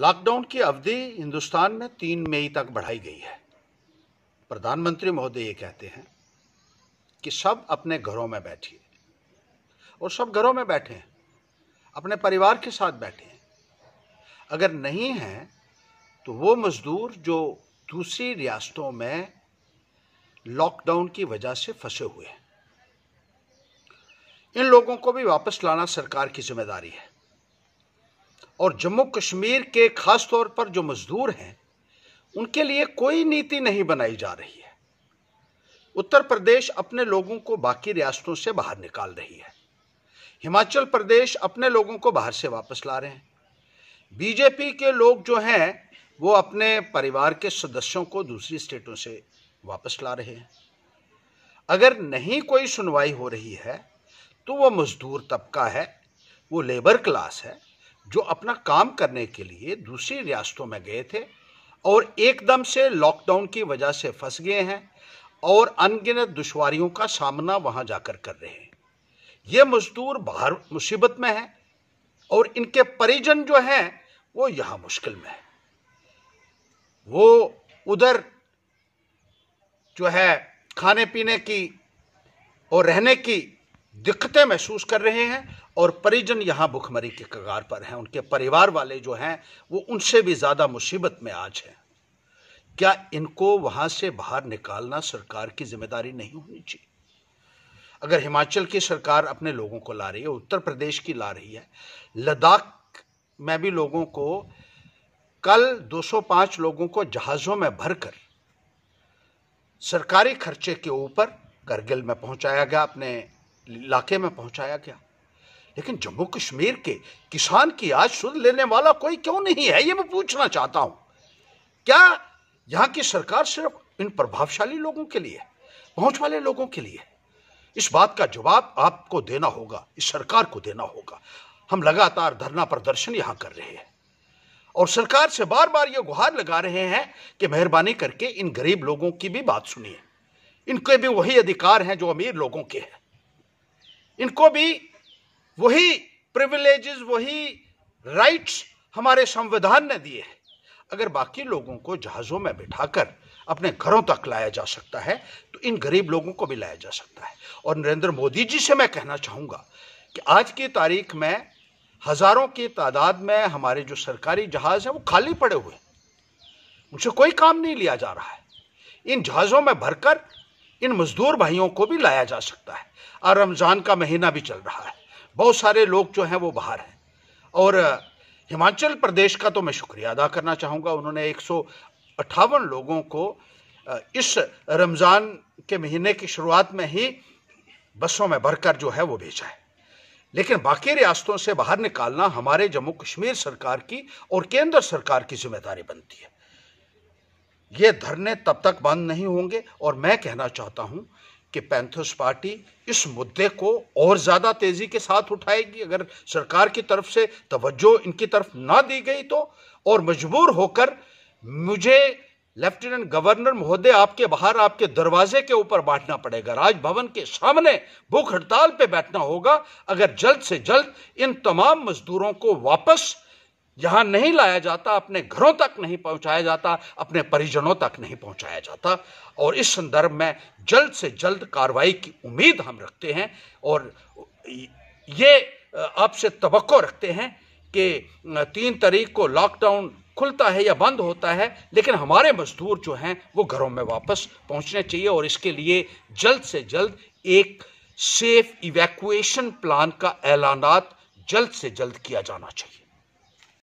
lockdown की अवधि हिंदुस्तान में तीन मई तक बढ़ाई गई है प्रधानमंत्री महोदय ये कहते हैं कि सब अपने घरों में बैठिए और सब घरों में बैठे हैं अपने परिवार के साथ बैठे हैं अगर नहीं हैं तो वो मज़दूर जो दूसरी रियासतों में लॉकडाउन की वजह से फंसे हुए हैं इन लोगों को भी वापस लाना सरकार की जिम्मेदारी है और जम्मू कश्मीर के ख़ास तौर पर जो मज़दूर हैं उनके लिए कोई नीति नहीं बनाई जा रही है उत्तर प्रदेश अपने लोगों को बाकी रियासतों से बाहर निकाल रही है हिमाचल प्रदेश अपने लोगों को बाहर से वापस ला रहे हैं बीजेपी के लोग जो हैं वो अपने परिवार के सदस्यों को दूसरी स्टेटों से वापस ला रहे हैं अगर नहीं कोई सुनवाई हो रही है तो वो मजदूर तबका है वो लेबर क्लास है जो अपना काम करने के लिए दूसरी रियासतों में गए थे और एकदम से लॉकडाउन की वजह से फंस गए हैं और अनगिनत दुश्वारियों का सामना वहां जाकर कर रहे हैं ये मजदूर बाहर मुसीबत में हैं और इनके परिजन जो हैं वो यहां मुश्किल में है वो उधर जो है खाने पीने की और रहने की दिक्कतें महसूस कर रहे हैं और परिजन यहाँ भुखमरी के कगार पर हैं उनके परिवार वाले जो हैं वो उनसे भी ज़्यादा मुसीबत में आज हैं क्या इनको वहाँ से बाहर निकालना सरकार की जिम्मेदारी नहीं होनी चाहिए अगर हिमाचल की सरकार अपने लोगों को ला रही है उत्तर प्रदेश की ला रही है लद्दाख में भी लोगों को कल 205 लोगों को जहाज़ों में भरकर सरकारी खर्चे के ऊपर करगिल में पहुंचाया गया अपने इलाके में पहुंचाया गया लेकिन जम्मू कश्मीर के किसान की आज सुध लेने वाला कोई क्यों नहीं है ये मैं पूछना चाहता हूं क्या यहां की सरकार सिर्फ इन प्रभावशाली लोगों के लिए पहुंच वाले लोगों के लिए इस बात का जवाब आपको देना होगा इस सरकार को देना होगा हम लगातार धरना प्रदर्शन यहां कर रहे हैं और सरकार से बार बार ये गुहार लगा रहे हैं कि मेहरबानी करके इन गरीब लोगों की भी बात सुनिए इनके भी वही अधिकार हैं जो अमीर लोगों के हैं इनको भी वही प्रिविलेज वही राइट्स हमारे संविधान ने दिए हैं अगर बाकी लोगों को जहाज़ों में बिठाकर अपने घरों तक लाया जा सकता है तो इन गरीब लोगों को भी लाया जा सकता है और नरेंद्र मोदी जी से मैं कहना चाहूँगा कि आज की तारीख में हज़ारों की तादाद में हमारे जो सरकारी जहाज़ हैं वो खाली पड़े हुए हैं उनसे कोई काम नहीं लिया जा रहा है इन जहाज़ों में भरकर इन मज़दूर भाइयों को भी लाया जा सकता है और रमज़ान का महीना भी चल रहा है बहुत सारे लोग जो हैं वो बाहर हैं और हिमाचल प्रदेश का तो मैं शुक्रिया अदा करना चाहूँगा उन्होंने एक अट्ठावन लोगों को इस रमज़ान के महीने की शुरुआत में ही बसों में भरकर जो है वो भेजा है लेकिन बाकी रियासतों से बाहर निकालना हमारे जम्मू कश्मीर सरकार की और केंद्र सरकार की जिम्मेदारी बनती है ये धरने तब तक बंद नहीं होंगे और मैं कहना चाहता हूं कि पैंथर्स पार्टी इस मुद्दे को और ज़्यादा तेज़ी के साथ उठाएगी अगर सरकार की तरफ से तवज्जो इनकी तरफ ना दी गई तो और मजबूर होकर मुझे लेफ्टिनेंट गवर्नर महोदय आपके बाहर आपके दरवाजे के ऊपर बांटना पड़ेगा राजभवन के सामने भूख हड़ताल पे बैठना होगा अगर जल्द से जल्द इन तमाम मजदूरों को वापस यहां नहीं लाया जाता अपने घरों तक नहीं पहुंचाया जाता अपने परिजनों तक नहीं पहुंचाया जाता और इस संदर्भ में जल्द से जल्द कार्रवाई की उम्मीद हम रखते हैं और ये आपसे तो रखते हैं कि तीन तारीख को लॉकडाउन खुलता है या बंद होता है लेकिन हमारे मजदूर जो हैं वो घरों में वापस पहुंचने चाहिए और इसके लिए जल्द से जल्द एक सेफ इवैक्यूएशन प्लान का ऐलानात जल्द से जल्द किया जाना चाहिए